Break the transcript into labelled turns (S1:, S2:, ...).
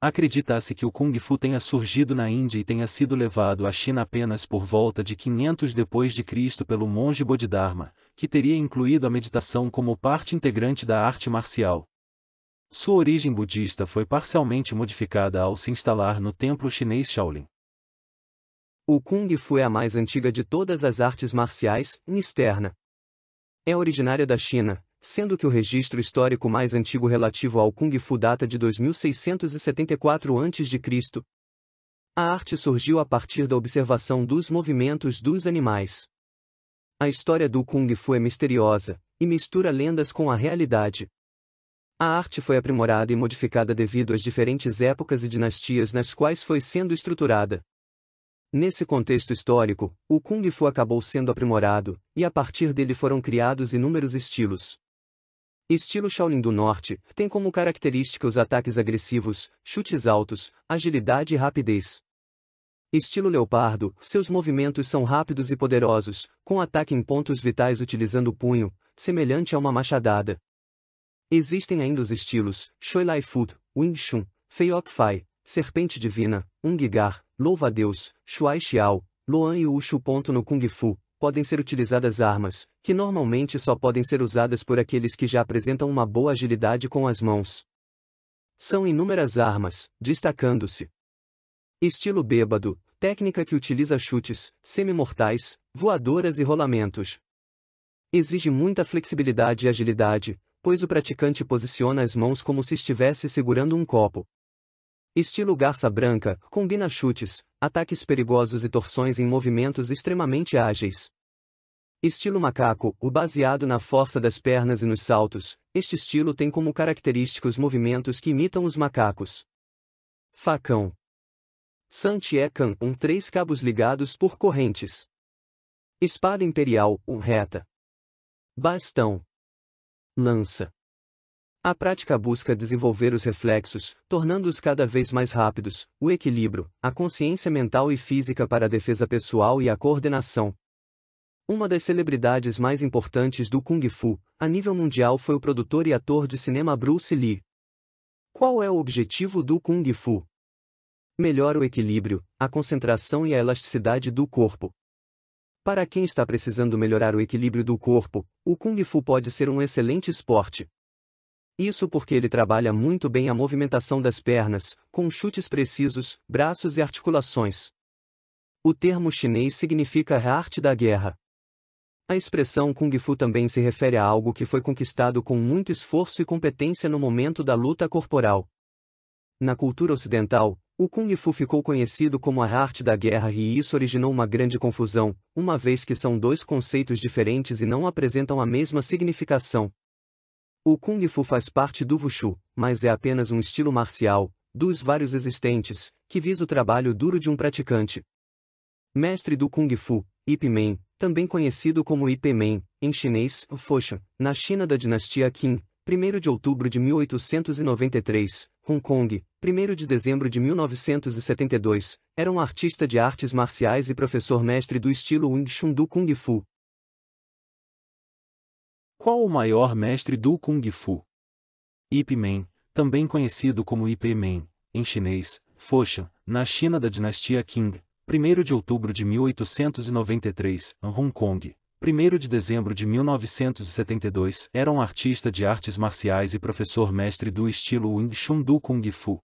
S1: Acredita-se que o Kung Fu tenha surgido na Índia e tenha sido levado à China apenas por volta de 500 depois de Cristo pelo monge Bodhidharma, que teria incluído a meditação como parte integrante da arte marcial. Sua origem budista foi parcialmente modificada ao se instalar no templo chinês Shaolin. O Kung
S2: Fu é a mais antiga de todas as artes marciais, externa. É originária da China, sendo que o registro histórico mais antigo relativo ao Kung Fu data de 2674 a.C. A arte surgiu a partir da observação dos movimentos dos animais. A história do Kung Fu é misteriosa, e mistura lendas com a realidade. A arte foi aprimorada e modificada devido às diferentes épocas e dinastias nas quais foi sendo estruturada. Nesse contexto histórico, o Kung Fu acabou sendo aprimorado, e a partir dele foram criados inúmeros estilos. Estilo Shaolin do Norte, tem como característica os ataques agressivos, chutes altos, agilidade e rapidez. Estilo Leopardo, seus movimentos são rápidos e poderosos, com ataque em pontos vitais utilizando o punho, semelhante a uma machadada. Existem ainda os estilos Shui Lai Foot, Wing Chun, Feiok Fai, Serpente Divina, Ung Gar, Louva-a-Deus, Shuai Xiao, Luan e Wushu. No Kung Fu, podem ser utilizadas armas, que normalmente só podem ser usadas por aqueles que já apresentam uma boa agilidade com as mãos. São inúmeras armas, destacando-se. Estilo bêbado, técnica que utiliza chutes, semimortais, voadoras e rolamentos. Exige muita flexibilidade e agilidade, pois o praticante posiciona as mãos como se estivesse segurando um copo. Estilo garça branca, combina chutes, ataques perigosos e torções em movimentos extremamente ágeis. Estilo macaco, o baseado na força das pernas e nos saltos, este estilo tem como característicos movimentos que imitam os macacos. Facão. Santiecan, um três cabos ligados por correntes. Espada imperial, um reta. Bastão. Lança. A prática busca desenvolver os reflexos, tornando-os cada vez mais rápidos, o equilíbrio, a consciência mental e física para a defesa pessoal e a coordenação. Uma das celebridades mais importantes do Kung Fu, a nível mundial, foi o produtor e ator de cinema Bruce Lee. Qual é o objetivo do Kung Fu? Melhora o equilíbrio, a concentração e a elasticidade do corpo. Para quem está precisando melhorar o equilíbrio do corpo, o Kung Fu pode ser um excelente esporte. Isso porque ele trabalha muito bem a movimentação das pernas, com chutes precisos, braços e articulações. O termo chinês significa a arte da guerra. A expressão Kung Fu também se refere a algo que foi conquistado com muito esforço e competência no momento da luta corporal. Na cultura ocidental, o Kung Fu ficou conhecido como a arte da guerra e isso originou uma grande confusão, uma vez que são dois conceitos diferentes e não apresentam a mesma significação. O Kung Fu faz parte do Wushu, mas é apenas um estilo marcial, dos vários existentes, que visa o trabalho duro de um praticante. Mestre do Kung Fu, Ip Man, também conhecido como Ip Man, em chinês, Foshan, na China da dinastia Qin, 1 de outubro de 1893, Hong Kong, 1 de dezembro de 1972, era um artista de artes marciais e professor
S1: mestre do estilo Wing Chun do Kung Fu, qual o maior mestre do Kung Fu? Ip Man, também conhecido como Ip Man, em chinês, Foshan, na China da dinastia Qing, 1 de outubro de 1893, Hong Kong, 1 de dezembro de 1972, era um artista de artes marciais e professor mestre do estilo Wing Chun do Kung Fu.